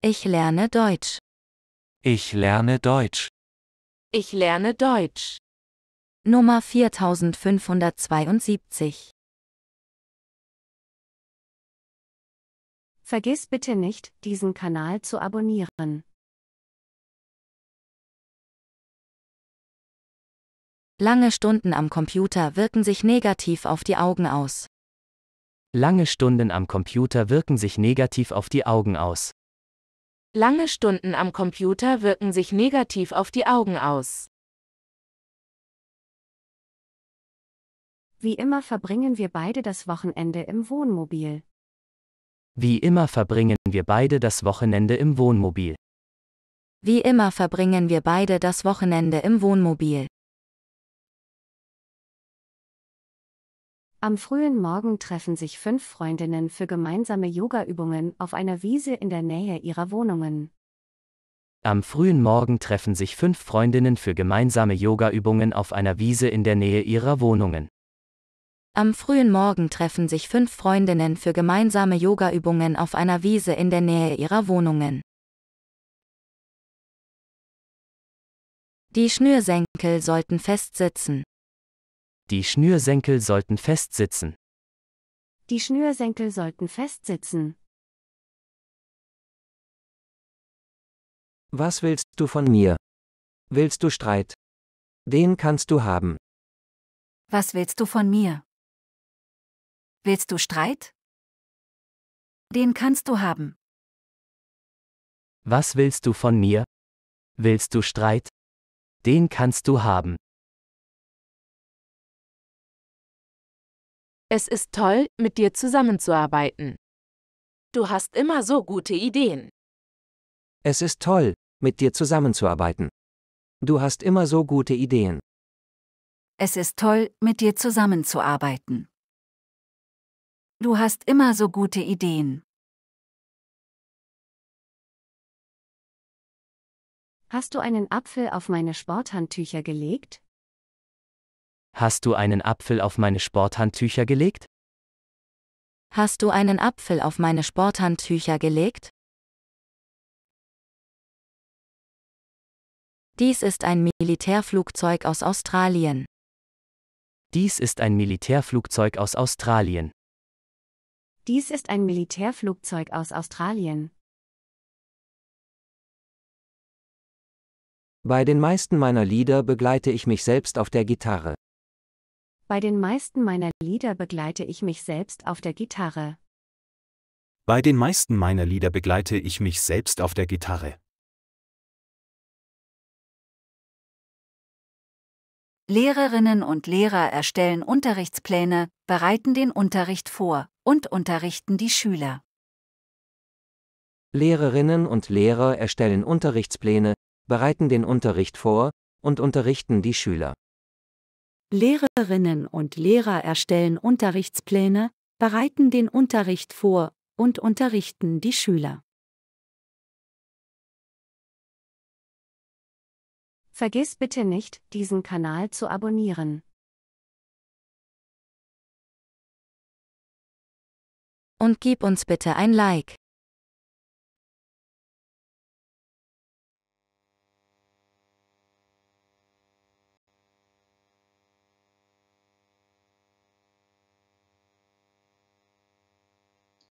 Ich lerne Deutsch. Ich lerne Deutsch. Ich lerne Deutsch. Nummer 4572. Vergiss bitte nicht, diesen Kanal zu abonnieren. Lange Stunden am Computer wirken sich negativ auf die Augen aus. Lange Stunden am Computer wirken sich negativ auf die Augen aus. Lange Stunden am Computer wirken sich negativ auf die Augen aus. Wie immer verbringen wir beide das Wochenende im Wohnmobil. Wie immer verbringen wir beide das Wochenende im Wohnmobil. Wie immer verbringen wir beide das Wochenende im Wohnmobil. Am frühen Morgen treffen sich fünf Freundinnen für gemeinsame Yogaübungen auf einer Wiese in der Nähe ihrer Wohnungen. Am frühen Morgen treffen sich fünf Freundinnen für gemeinsame Yogaübungen auf einer Wiese in der Nähe ihrer Wohnungen. Am frühen Morgen treffen sich fünf Freundinnen für gemeinsame Yogaübungen auf einer Wiese in der Nähe ihrer Wohnungen. Die Schnürsenkel sollten fest sitzen. Die Schnürsenkel sollten festsitzen. Die Schnürsenkel sollten festsitzen. Was willst du von mir? Willst du Streit? Den kannst du haben. Was willst du von mir? Willst du Streit? Den kannst du haben. Was willst du von mir? Willst du Streit? Den kannst du haben. Es ist toll, mit dir zusammenzuarbeiten. Du hast immer so gute Ideen. Es ist toll, mit dir zusammenzuarbeiten. Du hast immer so gute Ideen. Es ist toll, mit dir zusammenzuarbeiten. Du hast immer so gute Ideen. Hast du einen Apfel auf meine Sporthandtücher gelegt? Hast du einen Apfel auf meine Sporthandtücher gelegt? Hast du einen Apfel auf meine Sporthandtücher gelegt? Dies ist ein Militärflugzeug aus Australien. Dies ist ein Militärflugzeug aus Australien. Dies ist ein Militärflugzeug aus Australien. Bei den meisten meiner Lieder begleite ich mich selbst auf der Gitarre. Bei den meisten meiner Lieder begleite ich mich selbst auf der Gitarre. Bei den meisten meiner Lieder begleite ich mich selbst auf der Gitarre. Lehrerinnen und Lehrer erstellen Unterrichtspläne, bereiten den Unterricht vor und unterrichten die Schüler. Lehrerinnen und Lehrer erstellen Unterrichtspläne, bereiten den Unterricht vor und unterrichten die Schüler. Lehrerinnen und Lehrer erstellen Unterrichtspläne, bereiten den Unterricht vor und unterrichten die Schüler. Vergiss bitte nicht, diesen Kanal zu abonnieren. Und gib uns bitte ein Like.